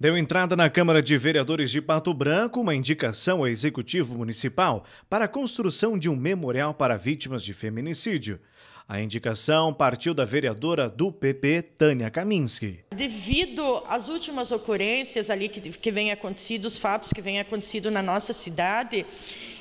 Deu entrada na Câmara de Vereadores de Pato Branco uma indicação ao Executivo Municipal para a construção de um memorial para vítimas de feminicídio. A indicação partiu da vereadora do PP, Tânia Kaminski. Devido às últimas ocorrências ali que, que vem acontecido, os fatos que vêm acontecido na nossa cidade,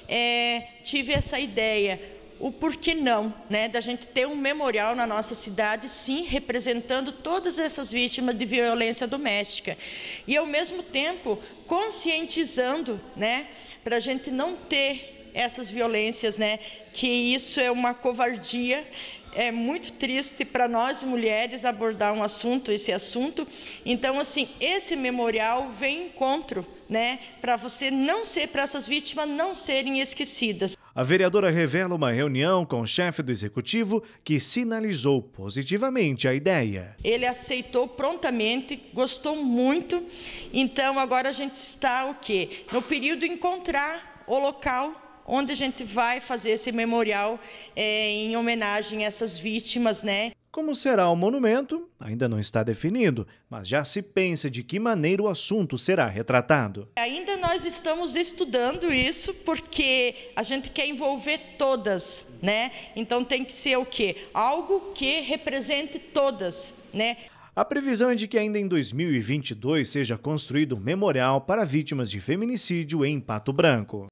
é, tive essa ideia o porquê não, né, da gente ter um memorial na nossa cidade, sim, representando todas essas vítimas de violência doméstica. E, ao mesmo tempo, conscientizando, né, para a gente não ter essas violências, né, que isso é uma covardia, é muito triste para nós mulheres abordar um assunto, esse assunto. Então, assim, esse memorial vem encontro, né, para você não ser, para essas vítimas não serem esquecidas. A vereadora revela uma reunião com o chefe do executivo que sinalizou positivamente a ideia. Ele aceitou prontamente, gostou muito. Então agora a gente está o quê? No período encontrar o local onde a gente vai fazer esse memorial é, em homenagem a essas vítimas, né? Como será o monumento, ainda não está definido, mas já se pensa de que maneira o assunto será retratado. Ainda nós estamos estudando isso porque a gente quer envolver todas, né? Então tem que ser o quê? Algo que represente todas, né? A previsão é de que ainda em 2022 seja construído um memorial para vítimas de feminicídio em Pato Branco.